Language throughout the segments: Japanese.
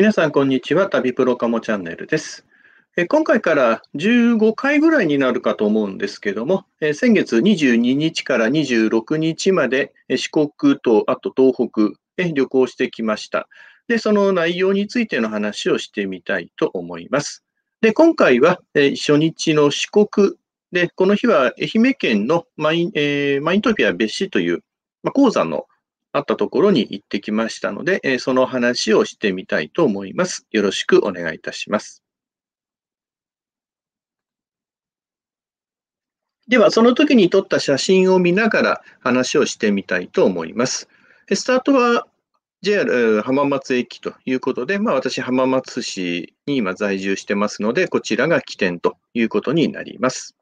皆さん、こんにちは。旅プロカモチャンネルです。今回から15回ぐらいになるかと思うんですけども、先月22日から26日まで四国とあと東北へ旅行してきました。で、その内容についての話をしてみたいと思います。で、今回は初日の四国で、この日は愛媛県のマイン,、えー、マイントピア別市という、まあ、鉱山のあったところに行ってきましたので、えその話をしてみたいと思います。よろしくお願いいたします。では、その時に撮った写真を見ながら話をしてみたいと思います。スタートは JR 浜松駅ということで、まあ、私、浜松市に今在住してますので、こちらが起点ということになります。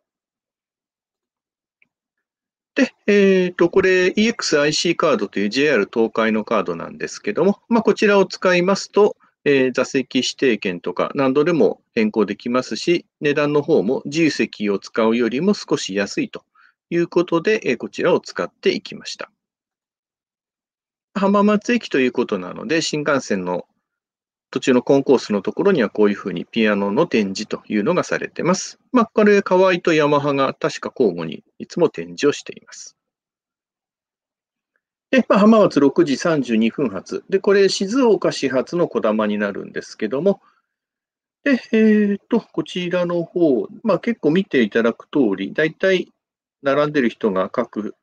で、えっ、ー、と、これ EXIC カードという JR 東海のカードなんですけども、まあ、こちらを使いますと、えー、座席指定券とか何度でも変更できますし、値段の方も自由席を使うよりも少し安いということで、えー、こちらを使っていきました。浜松駅ということなので、新幹線の途中のコンコースのところにはこういうふうにピアノの展示というのがされてます。まあ、これ、河合とヤマハが確か交互にいつも展示をしています。で、まあ、浜松6時32分発。で、これ、静岡始発のこだまになるんですけども、で、えー、っと、こちらの方、まあ、結構見ていただく通り、だいたい並んでる人が各、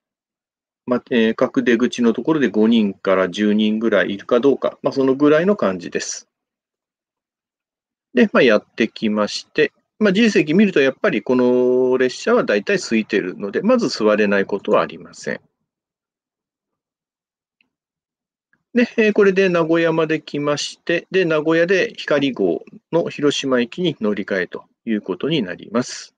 まあ、えー、各出口のところで5人から10人ぐらいいるかどうか、まあ、そのぐらいの感じです。で、まあ、やってきまして、まあ、自由席見るとやっぱりこの列車は大体空いてるので、まず座れないことはありません。で、えこれで名古屋まで来まして、で、名古屋で光号の広島駅に乗り換えということになります。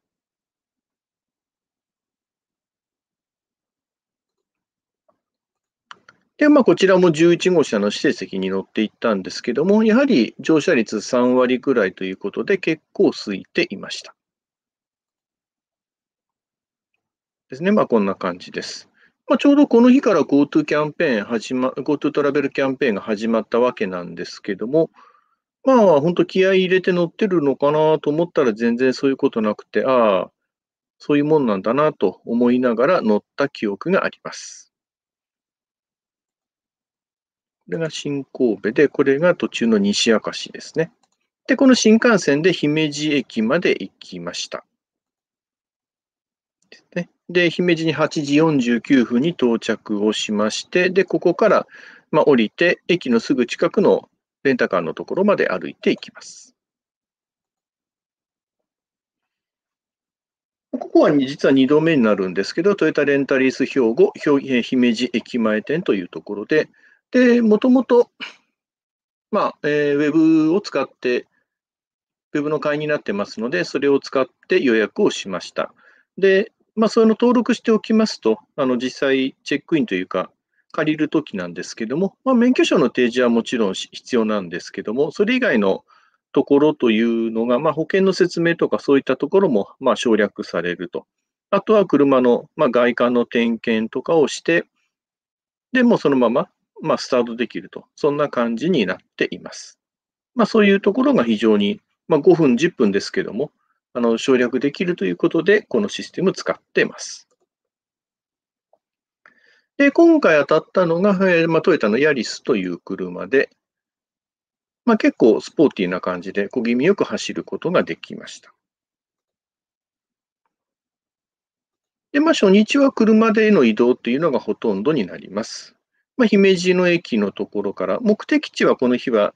で、まあ、こちらも11号車の指定席に乗っていったんですけども、やはり乗車率3割くらいということで、結構空いていました。ですね。まあ、こんな感じです。まあ、ちょうどこの日から GoTo キャンペーン始ま、GoTo トラベルキャンペーンが始まったわけなんですけども、まあ、本当気合い入れて乗ってるのかなと思ったら全然そういうことなくて、ああ、そういうもんなんだなと思いながら乗った記憶があります。これが新神戸で、これが途中の西明石ですね。で、この新幹線で姫路駅まで行きました。で、で姫路に8時49分に到着をしまして、で、ここから、まあ、降りて、駅のすぐ近くのレンタカーのところまで歩いていきます。ここは実は2度目になるんですけど、トヨタレンタリース兵庫、姫路駅前店というところで、で、もともと、まあ、えー、ウェブを使って、ウェブの会員になってますので、それを使って予約をしました。で、まあ、それの登録しておきますと、あの実際、チェックインというか、借りるときなんですけども、まあ、免許証の提示はもちろん必要なんですけども、それ以外のところというのが、まあ、保険の説明とかそういったところもま省略されると。あとは車の、ま外観の点検とかをして、でもそのまままあ、スタートできると。そんな感じになっています。まあ、そういうところが非常に、まあ、5分、10分ですけども、あの省略できるということで、このシステム使ってます。で、今回当たったのが、えー、まあ、トヨタのヤリスという車で、まあ、結構スポーティーな感じで、小気味よく走ることができました。で、まあ、初日は車での移動というのがほとんどになります。まあ、姫路の駅のところから、目的地はこの日は、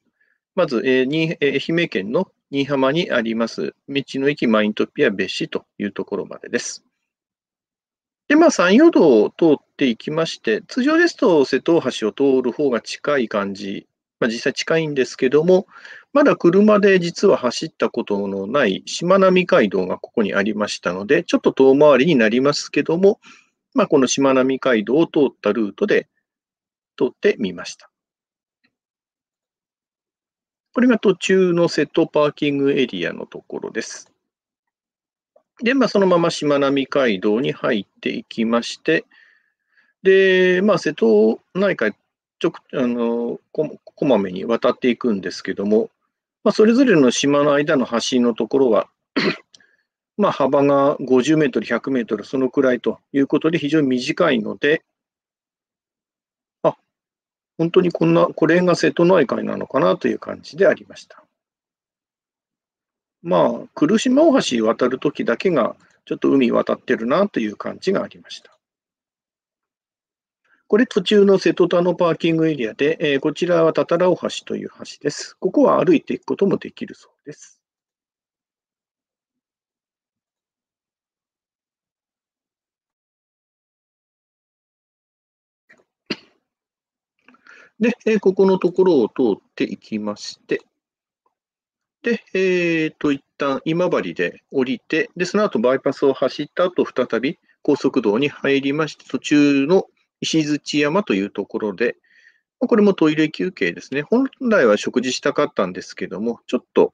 まず、えーにえー、愛媛県の新居浜にあります、道の駅マイントピア別市というところまでです。で、まあ、山陽道を通っていきまして、通常ですと瀬戸大橋を通る方が近い感じ、まあ、実際近いんですけども、まだ車で実は走ったことのないしまなみ海道がここにありましたので、ちょっと遠回りになりますけども、まあ、このしまなみ海道を通ったルートで、取ってみました。これが途中の瀬戸パーキングエリアのところです。で、まあ、そのまましまなみ海道に入っていきまして、で、まあ、瀬戸内海、ちょく、あの、ここまめに渡っていくんですけども、まあ、それぞれの島の間の橋のところはまあ、幅が50メートル、100メートル、そのくらいということで非常に短いので、本当にこんな、これが瀬戸内海なのかなという感じでありました。まあ、来島大橋渡るときだけが、ちょっと海渡ってるなという感じがありました。これ途中の瀬戸田のパーキングエリアで、えー、こちらはたたら大橋という橋です。ここは歩いていくこともできるそうです。で、えー、ここのところを通っていきまして、で、えー、と、一旦今治で降りて、で、その後バイパスを走った後、再び高速道に入りまして、途中の石槌山というところで、これもトイレ休憩ですね。本来は食事したかったんですけども、ちょっと、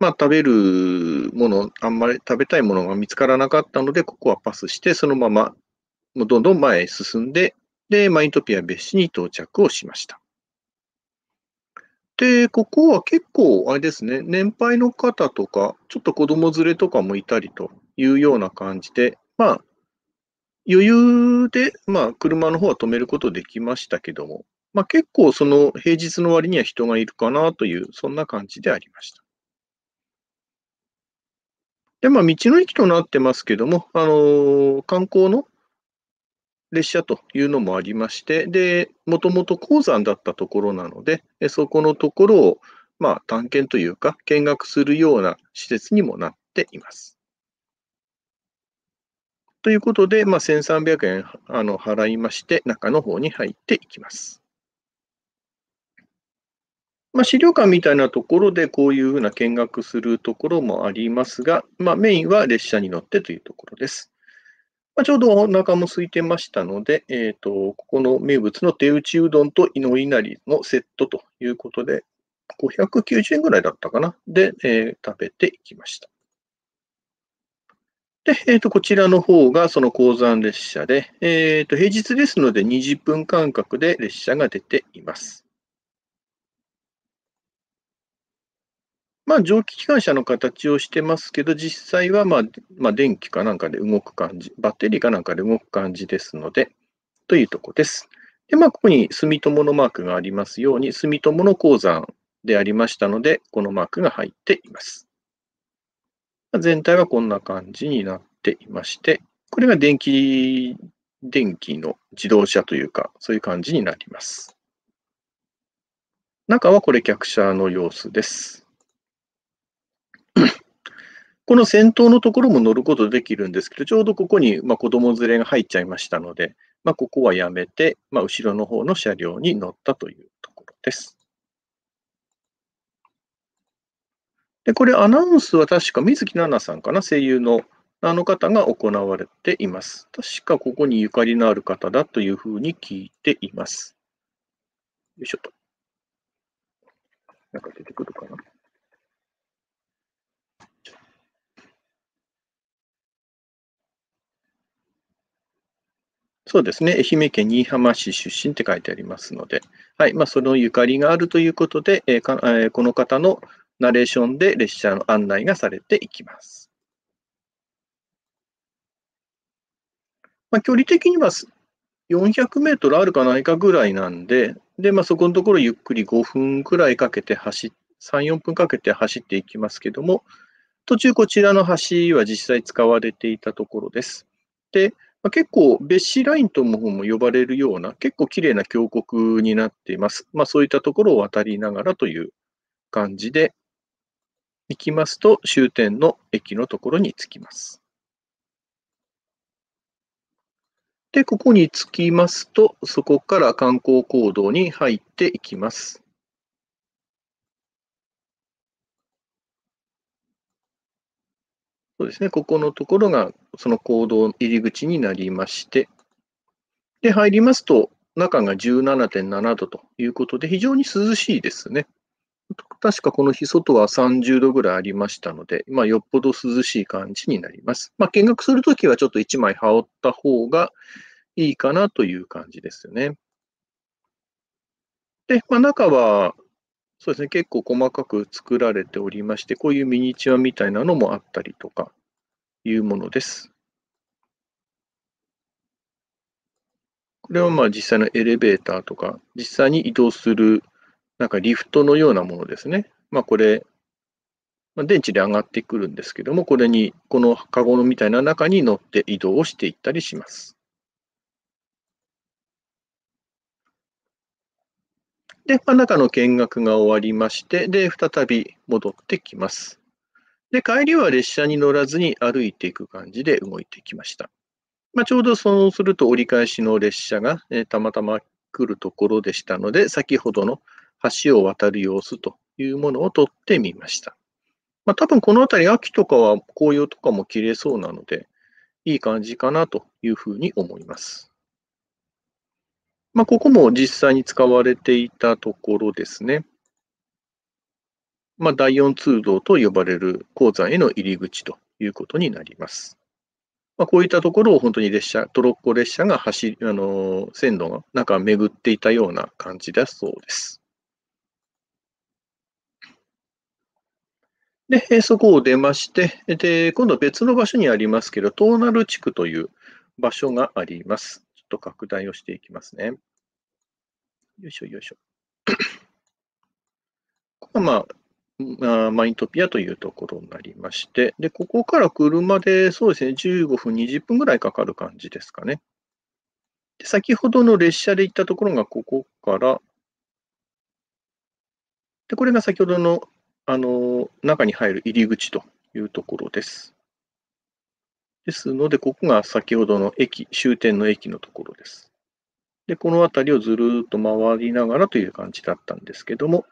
まあ食べるもの、あんまり食べたいものが見つからなかったので、ここはパスして、そのままどんどん前へ進んで、で、マイントピア別紙に到着をしました。で、ここは結構、あれですね、年配の方とか、ちょっと子供連れとかもいたりというような感じで、まあ、余裕で、まあ、車の方は止めることできましたけども、まあ、結構その平日の割には人がいるかなという、そんな感じでありました。で、まあ、道の駅となってますけども、あのー、観光の列車というのもありまして、で、もともと鉱山だったところなので、そこのところを、まあ、探検というか、見学するような施設にもなっています。ということで、まあ、1300円あの払いまして、中の方に入っていきます。まあ、資料館みたいなところでこういうふうな見学するところもありますが、まあ、メインは列車に乗ってというところです。まあ、ちょうどお腹も空いてましたので、えっ、ー、と、ここの名物の手打ちうどんと祈りなりのセットということで、590円ぐらいだったかな。で、えー、食べていきました。で、えっ、ー、と、こちらの方がその鉱山列車で、えっ、と、平日ですので20分間隔で列車が出ています。まあ、蒸気機関車の形をしてますけど、実際は、まあ、まあ、電気かなんかで動く感じ、バッテリーかなんかで動く感じですので、というとこです。で、まあ、ここに住友のマークがありますように、住友の鉱山でありましたので、このマークが入っています。全体はこんな感じになっていまして、これが電気、電気の自動車というか、そういう感じになります。中はこれ、客車の様子です。この先頭のところも乗ることできるんですけど、ちょうどここに、まあ、子供連れが入っちゃいましたので、まあ、ここはやめて、まあ、後ろの方の車両に乗ったというところです。で、これアナウンスは確か水木奈々さんかな、声優のあの方が行われています。確かここにゆかりのある方だというふうに聞いています。よいしょと。なんか出てくるかな。そうですね、愛媛県新居浜市出身って書いてありますので、はいまあ、そのゆかりがあるということで、えかえこの方のナレーションで列車の案内がされていきます。まあ、距離的には400メートルあるかないかぐらいなんで、でまあ、そこのところゆっくり5分くらいかけて走っ3、4分かけて走っていきますけども、途中こちらの橋は実際使われていたところです。で、まあ、結構、別紙ラインとも呼ばれるような、結構綺麗な峡谷になっています。まあ、そういったところを渡りながらという感じで、行きますと、終点の駅のところに着きます。で、ここに着きますと、そこから観光行動に入っていきます。そうですね、ここのところがその行動入り口になりまして、で、入りますと、中が17.7度ということで、非常に涼しいですね。確かこの日、外は30度ぐらいありましたので、まあ、よっぽど涼しい感じになります。まあ、見学するときはちょっと1枚羽織った方がいいかなという感じですね。で、まあ、中はそうですね、結構細かく作られておりまして、こういうミニチュアみたいなのもあったりとかいうものです。これはまあ実際のエレベーターとか、実際に移動するなんかリフトのようなものですね。まあこれ、まあ、電池で上がってくるんですけども、これに、このカゴのみたいな中に乗って移動をしていったりします。で、真ん中の見学が終わりまして、で、再び戻ってきます。で、帰りは列車に乗らずに歩いていく感じで動いてきました。まあ、ちょうどそうすると折り返しの列車が、えー、たまたま来るところでしたので、先ほどの橋を渡る様子というものを撮ってみました。まあ、多分この辺り秋とかは紅葉とかも綺麗そうなので、いい感じかなというふうに思います。まあ、ここも実際に使われていたところですね。まあ、第4通道と呼ばれる鉱山への入り口ということになります。まあ、こういったところを本当に列車、トロッコ列車が走り、あの線路の中を巡っていたような感じだそうです。で、そこを出まして、で、今度別の場所にありますけど、トーナル地区という場所があります。っと拡大をしていきますね。よいしょよいしょ。ここはまあ、マイントピアというところになりまして、で、ここから車で、そうですね、15分、20分ぐらいかかる感じですかね。で先ほどの列車で行ったところがここから、で、これが先ほどの、あの、中に入る入り口というところです。ですので、ここが先ほどの駅、終点の駅のところです。で、この辺りをずるっと回りながらという感じだったんですけども、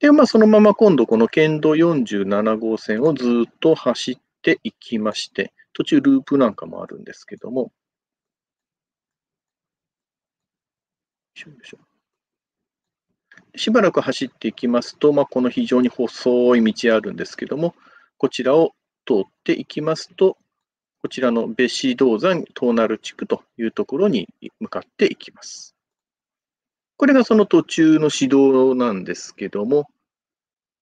で、まあ、そのまま今度この県道47号線をずっと走っていきまして、途中ループなんかもあるんですけども、しばらく走っていきますと、まあ、この非常に細い道あるんですけども、こちらを通っていきますと、こちらの別シ銅山トーナル地区というところに向かっていきます。これがその途中の市道なんですけども、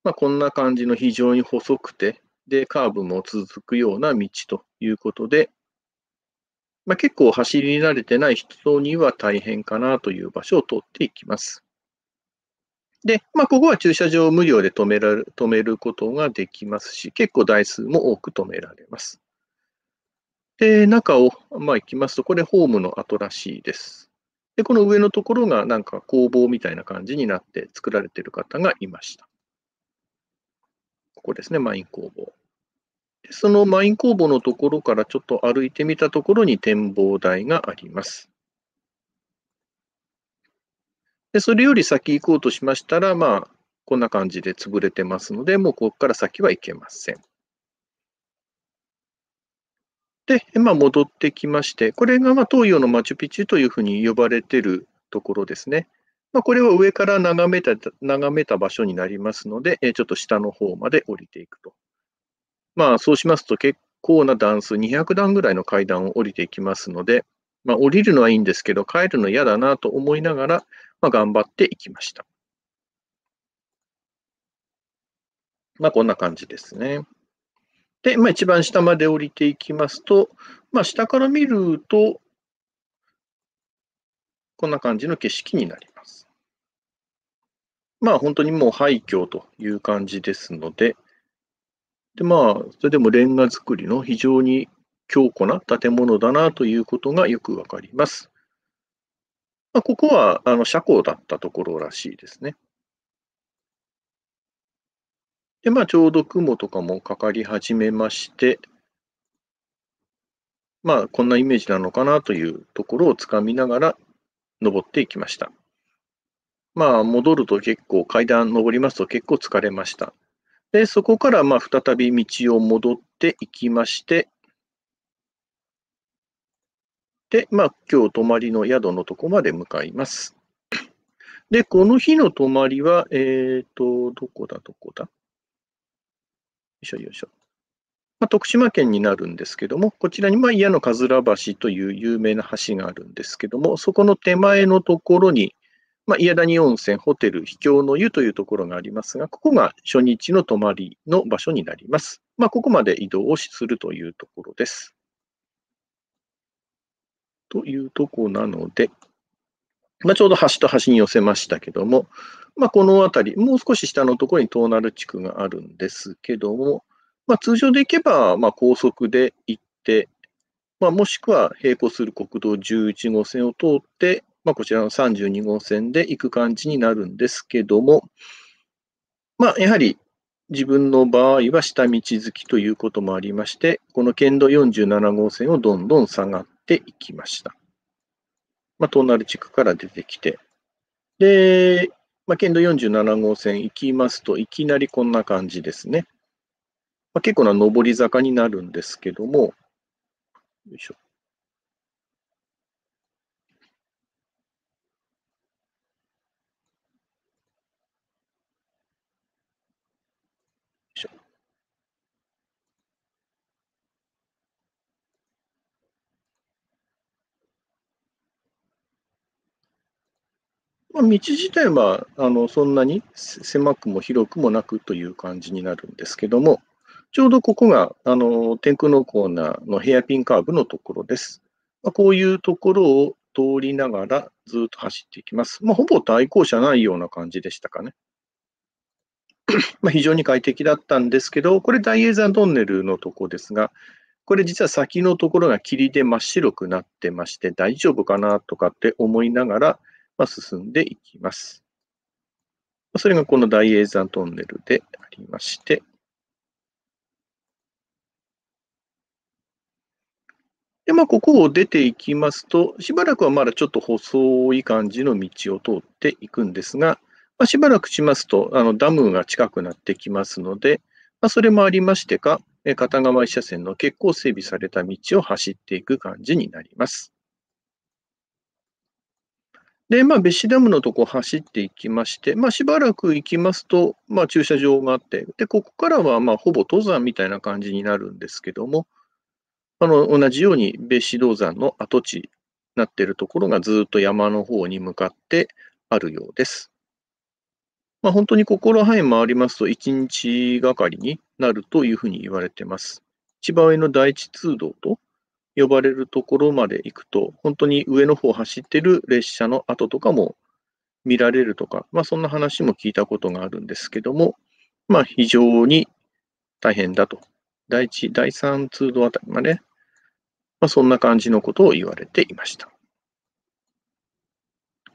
まあ、こんな感じの非常に細くて、で、カーブも続くような道ということで、まあ、結構走り慣れてない人には大変かなという場所を通っていきます。で、まあ、ここは駐車場無料で止められ止めることができますし、結構台数も多く止められます。で、中を、まあ、行きますと、これホームの後らしいです。で、この上のところがなんか工房みたいな感じになって作られている方がいました。ここですね、マイン工房。でそのマイン工房のところからちょっと歩いてみたところに展望台があります。でそれより先行こうとしましたら、まあ、こんな感じで潰れてますので、もうここから先は行けません。で、まあ、戻ってきまして、これがま東洋のマチュピチュというふうに呼ばれてるところですね。まあ、これは上から眺めた眺めた場所になりますので、ちょっと下の方まで降りていくと。まあ、そうしますと結構な段数、200段ぐらいの階段を降りていきますので、まあ、降りるのはいいんですけど、帰るの嫌だなと思いながら、まあ、頑張っていきました。まあ、こんな感じですね。で、まあ、一番下まで降りていきますと、まあ、下から見ると、こんな感じの景色になります。まあ、本当にもう廃墟という感じですので、でまあ、それでもレンガ造りの非常に強固な建物だなということがよくわかります。まあ、ここはあの車庫だったところらしいですね。で、まあ、ちょうど雲とかもかかり始めまして、まあ、こんなイメージなのかなというところをつかみながら登っていきました。まあ、戻ると結構、階段登りますと結構疲れました。で、そこからまあ再び道を戻っていきまして、で、まあ、今日泊まりの宿のとこまで向かいます。で、この日の泊まりは、えっ、ー、と、どこだ、どこだいしょよいしょ。まあ、徳島県になるんですけども、こちらにまあ、家のかずら橋という有名な橋があるんですけども、そこの手前のところに、まあ、谷温泉ホテル秘境の湯というところがありますが、ここが初日の泊まりの場所になります。まあ、ここまで移動をするというところです。というとこなので、まあ、ちょうど端と端に寄せましたけども、まあ、この辺り、もう少し下のところにトーナル地区があるんですけども、まあ、通常でいけば、ま高速で行って、まもしくは並行する国道11号線を通って、まこちらの32号線で行く感じになるんですけども、まやはり自分の場合は下道好きということもありまして、この県道47号線をどんどん下がっていきました。まあ、成地区から出てきて、で、まあ、県道47号線行きますといきなりこんな感じですね。まあ、結構な上り坂になるんですけども、よいしょ。まあ、道自体はあのそんなに狭くも広くもなくという感じになるんですけども、ちょうどここがあの天空のコーナーのヘアピンカーブのところです。まあ、こういうところを通りながらずっと走っていきます。まあ、ほぼ対向車ないような感じでしたかね。ま非常に快適だったんですけど、これ大英山トンネルのとこですが、これ実は先のところが霧で真っ白くなってまして大丈夫かなとかって思いながら、まあ、進んでいきます。それがこの大英山トンネルでありまして、で、まあ、ここを出ていきますと、しばらくはまだちょっと細い感じの道を通っていくんですが、まあ、しばらくしますと、あのダムが近くなってきますので、まあ、それもありましてか、片側1車線の結構整備された道を走っていく感じになります。で、まあ、別紙ダムのとこ走っていきまして、まあ、しばらく行きますと、まあ、駐車場があって、で、ここからは、まあ、ほぼ登山みたいな感じになるんですけども、あの、同じように別紙銅山の跡地になっているところがずっと山の方に向かってあるようです。まあ、本当に心範囲回りますと、1日がかりになるというふうに言われてます。一番上の第一通道と、呼ばれるところまで行くと、本当に上の方を走ってる列車の跡とかも見られるとか、まあ、そんな話も聞いたことがあるんですけども、まあ、非常に大変だと。第1、第3通道あたりまで、まあ、そんな感じのことを言われていました。よ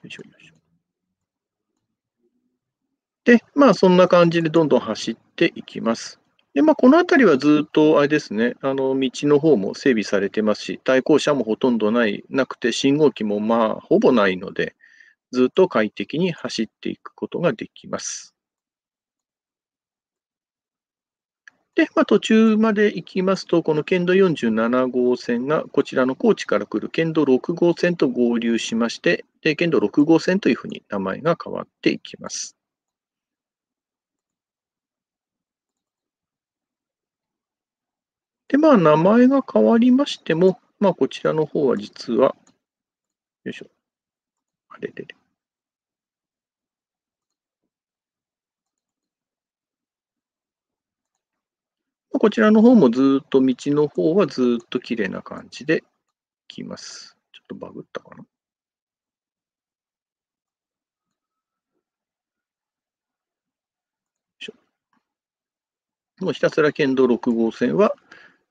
いしょよいしょで、まあ、そんな感じでどんどん走っていきます。で、まあ、この辺りはずっと、あれですね、あの、道の方も整備されてますし、対向車もほとんどない、なくて、信号機もまあ、ほぼないので、ずっと快適に走っていくことができます。で、まあ、途中まで行きますと、この県道47号線が、こちらの高知から来る県道6号線と合流しまして、で県道6号線というふうに名前が変わっていきます。で、まあ、名前が変わりましても、まあ、こちらの方は実は、よいしょ。あれれあ、こちらの方もずっと道の方はずっと綺麗な感じできます。ちょっとバグったかな。もうひたすら県道6号線は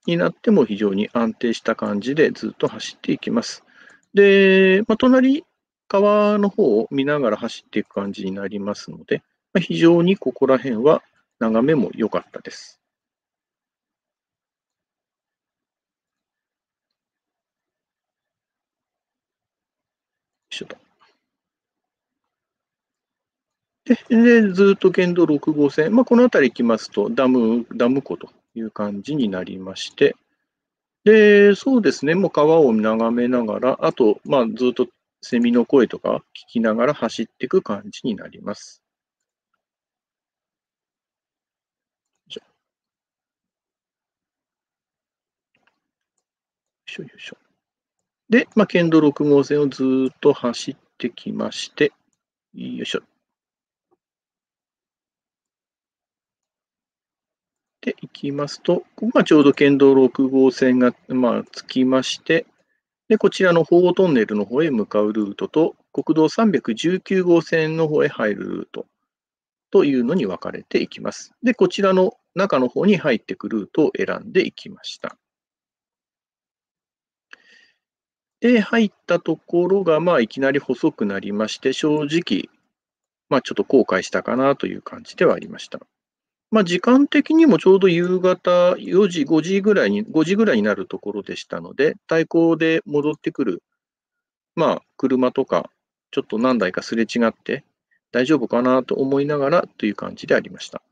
になっても非常に安定した感じでずっと走っていきます。で、まあ、隣、川の方を見ながら走っていく感じになりますので、まあ、非常にここら辺は眺めも良かったです。で、でずっと県道6号線、まあ、この辺りきますとダム、ダム湖という感じになりまして、で、そうですね、もう川を眺めながら、あと、まあ、ずっとセミの声とか聞きながら走っていく感じになります。よいしょよいしょ。で、まあ、県道6号線をずっと走ってきまして、よいしょ。ていきますと、こがちょうど県道6号線が、まあ、着きまして、で、こちらの鳳凰トンネルの方へ向かうルートと、国道319号線の方へ入るルートというのに分かれていきます。で、こちらの中の方に入ってくルートを選んでいきました。で、入ったところが、まあ、いきなり細くなりまして、正直、まあ、ちょっと後悔したかなという感じではありました。まあ、時間的にもちょうど夕方4時、5時ぐらいに、5時ぐらいになるところでしたので、対向で戻ってくる、まあ、車とか、ちょっと何台かすれ違って、大丈夫かなと思いながらという感じでありました。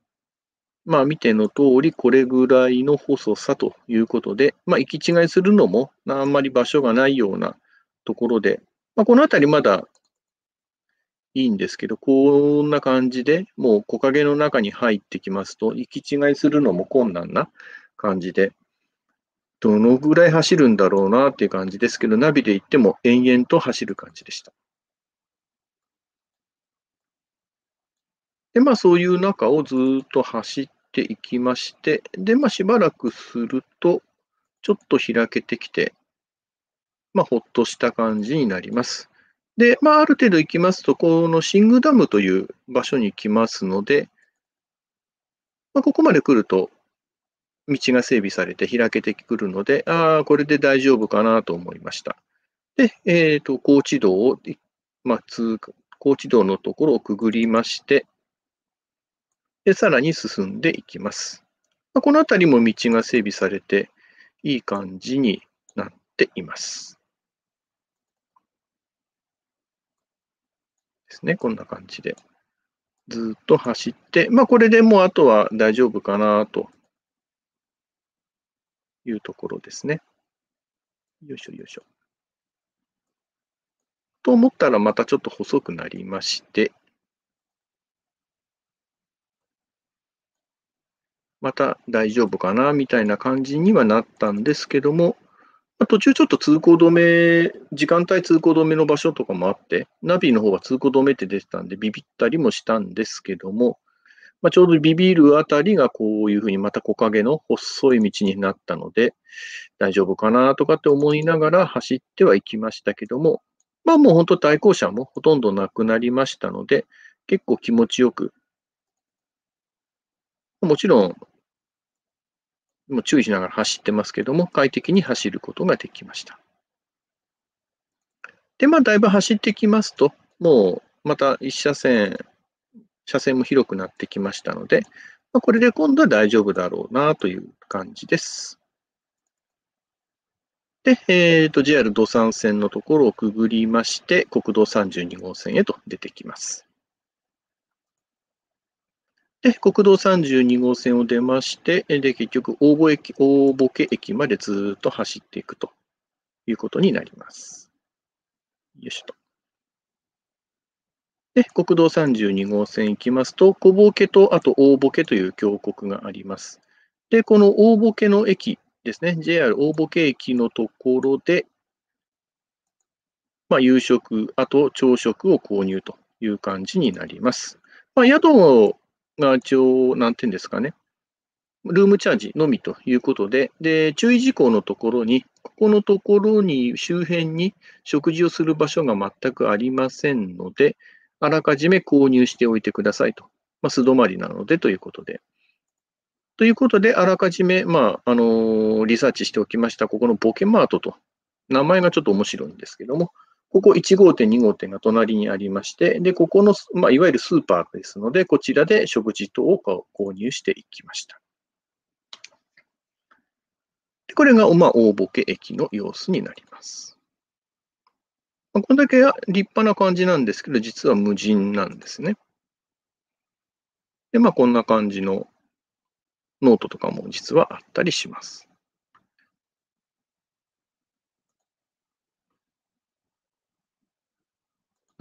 まあ、見ての通り、これぐらいの細さということで、まあ、行き違いするのも、あんまり場所がないようなところで、まあ、この辺りまだいいんですけど、こんな感じでもう木陰の中に入ってきますと、行き違いするのも困難な感じで、どのぐらい走るんだろうなっていう感じですけど、ナビで行っても延々と走る感じでした。で、まあそういう中をずっと走っていきまして、で、まあしばらくすると、ちょっと開けてきて、まあほっとした感じになります。で、まあ、ある程度行きますと、このシングダムという場所に来ますので、まあ、ここまで来ると、道が整備されて開けてくるので、ああ、これで大丈夫かなと思いました。で、えっ、ー、と、高知道を、まあ、通過、高知道のところをくぐりまして、で、さらに進んでいきます。まあ、この辺りも道が整備されて、いい感じになっています。ですね。こんな感じで。ずっと走って、まあこれでもうあとは大丈夫かなというところですね。よいしょよいしょ。と思ったらまたちょっと細くなりまして、また大丈夫かなみたいな感じにはなったんですけども、途中ちょっと通行止め、時間帯通行止めの場所とかもあって、ナビの方が通行止めって出てたんで、ビビったりもしたんですけども、まあ、ちょうどビビるあたりがこういうふうにまた木陰の細い道になったので、大丈夫かなとかって思いながら走ってはいきましたけども、まあもう本当対向車もほとんどなくなりましたので、結構気持ちよく、もちろんも注意しながら走ってますけども、快適に走ることができました。で、まあ、だいぶ走ってきますと、もうまた1車線、車線も広くなってきましたので、まあ、これで今度は大丈夫だろうなという感じです。で、えっ、ー、と、JR 土産線のところをくぐりまして、国道32号線へと出てきます。で、国道32号線を出まして、で、結局、大保駅、大ボケ駅までずっと走っていくということになります。よしと。で、国道32号線行きますと、小ボケとあと大ボケという峡谷があります。で、この大ボケの駅ですね、JR 大ボケ駅のところで、まあ、夕食、あと朝食を購入という感じになります。まあ、宿をが一応、なんていうんですかね、ルームチャージのみということで、で、注意事項のところに、ここのところに、周辺に食事をする場所が全くありませんので、あらかじめ購入しておいてくださいと。まあ、素泊まりなのでということで。ということで、あらかじめ、まあ、あのー、リサーチしておきました、ここのボケマートと、名前がちょっと面白いんですけども、ここ1号店、2号店が隣にありまして、で、ここの、まあ、いわゆるスーパーですので、こちらで食事等を購入していきました。でこれが、まあ、大ボケ駅の様子になります。まあ、これだけ立派な感じなんですけど、実は無人なんですね。で、まあ、こんな感じのノートとかも実はあったりします。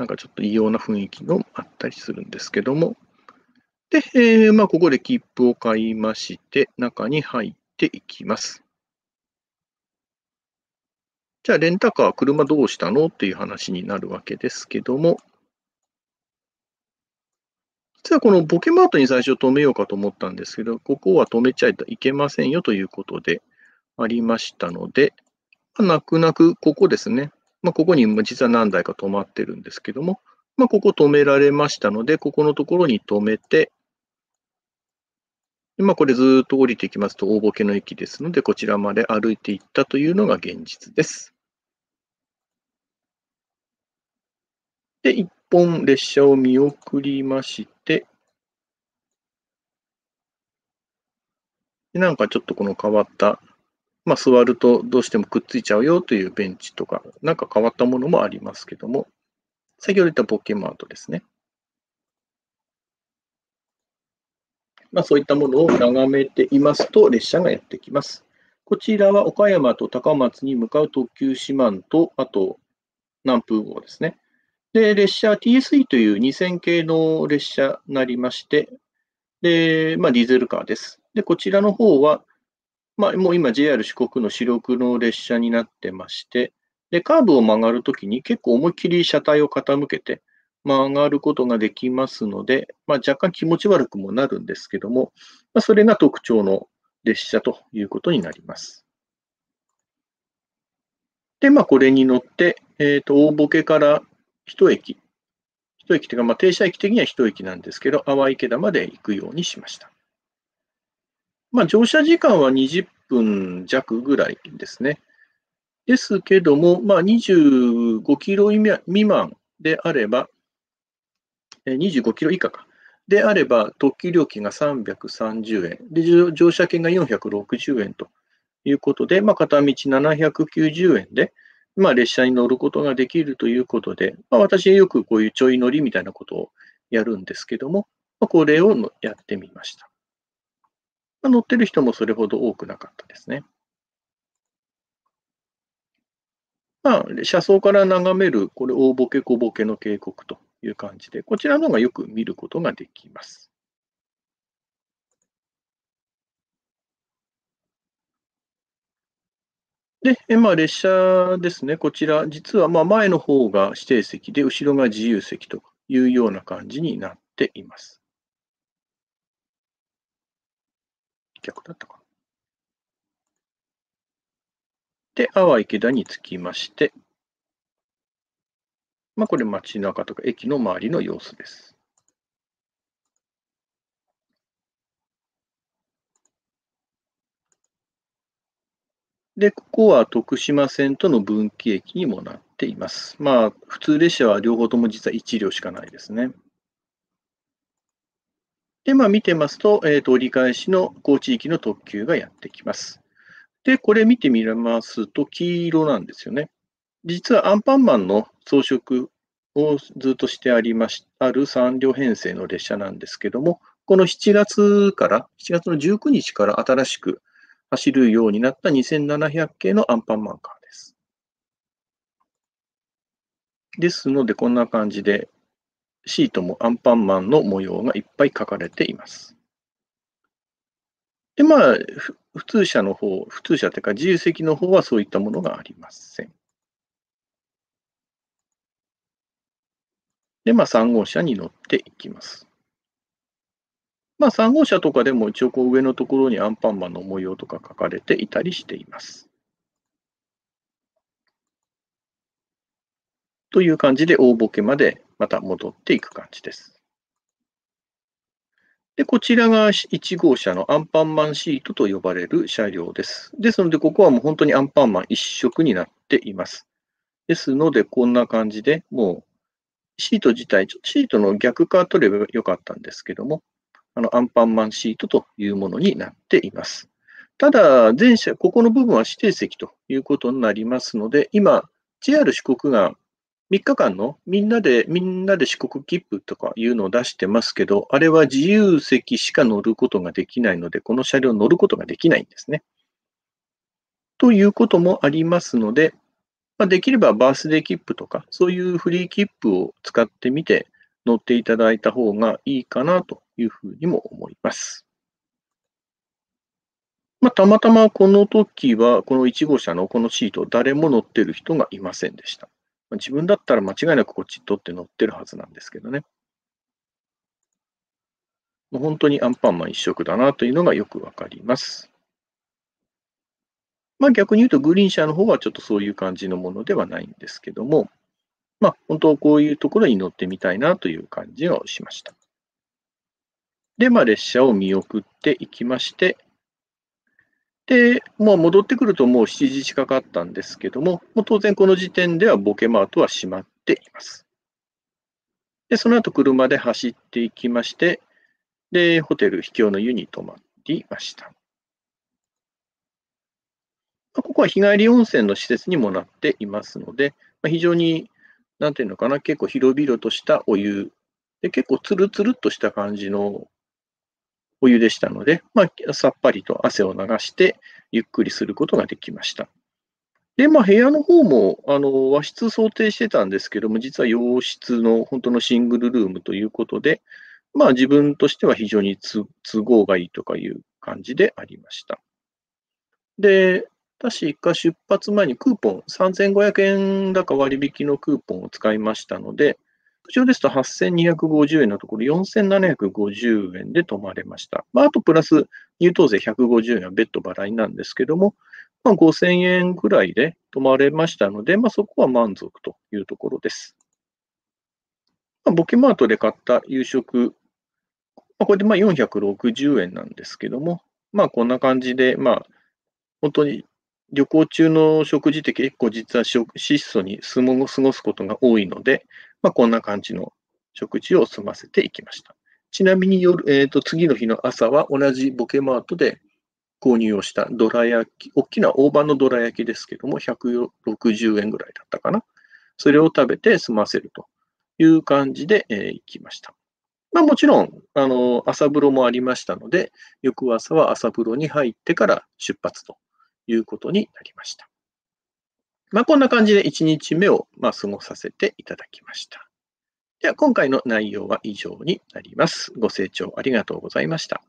なんかちょっと異様な雰囲気のあったりするんですけども。で、えー、まあ、ここで切符を買いまして、中に入っていきます。じゃあ、レンタカー、車どうしたのっていう話になるわけですけども、実はこのボケマートに最初止めようかと思ったんですけど、ここは止めちゃいけませんよということでありましたので、ま泣く泣くここですね。まあ、ここに実は何台か止まってるんですけども、まあ、ここ止められましたので、ここのところに止めて、まあ、これずっと降りていきますと大ボケの駅ですので、こちらまで歩いていったというのが現実です。で、一本列車を見送りまして、なんかちょっとこの変わったまあ、座るとどうしてもくっついちゃうよというベンチとか、なんか変わったものもありますけども、先ほど言ったボケマートですね。まあ、そういったものを眺めていますと、列車がやってきます。こちらは岡山と高松に向かう特急四万と、あと南風号ですね。で、列車 TSE という2000系の列車になりまして、で、まあ、ディーゼルカーです。で、こちらの方はまあ、もう今 JR 四国の主力の列車になってまして、で、カーブを曲がるときに結構思いっきり車体を傾けて曲がることができますので、まあ、若干気持ち悪くもなるんですけども、まあ、それが特徴の列車ということになります。で、まあ、これに乗って、えっ、ー、と、大ボケから一駅、一駅というか、まあ、停車駅的には一駅なんですけど、淡池田まで行くようにしました。まあ、乗車時間は20分弱ぐらいですね。ですけども、まあ、25キロ未満であれば、25キロ以下か。であれば、特急料金が330円、で乗車券が460円ということで、まあ、片道790円で、まあ、列車に乗ることができるということで、まあ、私よくこういうちょい乗りみたいなことをやるんですけども、まあ、これをやってみました。まあ、乗ってる人もそれほど多くなかったですね。まあ、車窓から眺める、これ、大ボケ小ボケの渓谷という感じで、こちらの方がよく見ることができます。で、まあ、列車ですね、こちら、実はま前の方が指定席で、後ろが自由席というような感じになっています。逆だったかな。で、阿波池田に着きまして、まあ、これ街中とか駅の周りの様子です。で、ここは徳島線との分岐駅にもなっています。まあ、普通列車は両方とも実は1両しかないですね。で、まあ、見てますと、えっ、ー、と、折り返しの高地域の特急がやってきます。で、これ見てみますと、黄色なんですよね。実はアンパンマンの装飾をずっとしてありまし、ある3両編成の列車なんですけども、この7月から、7月の19日から新しく走るようになった2700系のアンパンマンカーです。ですので、こんな感じで、シートもアンパンマンの模様がいっぱい描かれています。で、まあ、普通車の方、普通車というか自由席の方はそういったものがありません。で、まあ、3号車に乗っていきます。まあ、3号車とかでも一応こう上のところにアンパンマンの模様とか書かれていたりしています。という感じで大ボケまでまた戻っていく感じです。で、こちらが1号車のアンパンマンシートと呼ばれる車両です。ですので、ここはもう本当にアンパンマン一色になっています。ですので、こんな感じで、もうシート自体、シートの逆から取ればよかったんですけども、あの、アンパンマンシートというものになっています。ただ、前者、ここの部分は指定席ということになりますので、今、JR 四国が3日間のみんなで、みんなで四国切符とかいうのを出してますけど、あれは自由席しか乗ることができないので、この車両乗ることができないんですね。ということもありますので、まあ、できればバースデー切符とか、そういうフリー切符を使ってみて、乗っていただいた方がいいかなというふうにも思います。まあ、たまたまこの時は、この1号車のこのシート、誰も乗ってる人がいませんでした。ま自分だったら間違いなくこっち取って乗ってるはずなんですけどね。もう本当にアンパンマン一色だなというのがよくわかります。まあ逆に言うとグリーン車の方はちょっとそういう感じのものではないんですけども、まあ本当こういうところに乗ってみたいなという感じをしました。で、まあ列車を見送っていきまして、で、まあ、戻ってくるともう7時近かったんですけども、もう当然この時点ではボケマートは閉まっています。で、その後車で走っていきまして、で、ホテル秘境の湯に泊まっていました。ここは日帰り温泉の施設にもなっていますので、まあ、非常に、なんていうのかな、結構広々としたお湯で、結構ツルツルっとした感じのお湯でしたので、まあ、さっぱりと汗を流して、ゆっくりすることができました。で、まあ、部屋の方もあの和室想定してたんですけども、実は洋室の本当のシングルルームということで、まあ、自分としては非常に都合がいいとかいう感じでありました。で、確か出発前にクーポン、3500円高割引のクーポンを使いましたので、こちらですと8250円のところ4750円で泊まれました。まあ、あとプラス入湯税150円は別途払いなんですけども、まあ、5000円ぐらいで泊まれましたので、まあ、そこは満足というところです。まあ、ボケマートで買った夕食、まあ、これでまあ460円なんですけども、まあ、こんな感じで、まあ、本当に旅行中の食事って結構実は質素に過ごすことが多いので、まあ、こんな感じの食事を済ませていきました。ちなみに夜、えーと、次の日の朝は同じボケマートで購入をしたどら焼き、大きな大判のどら焼きですけども、160円ぐらいだったかな。それを食べて済ませるという感じで、えー、行きました。まあ、もちろん、あの、朝風呂もありましたので、翌朝は朝風呂に入ってから出発ということになりました。まあ、こんな感じで1日目を、まあ、過ごさせていただきました。では、今回の内容は以上になります。ご清聴ありがとうございました。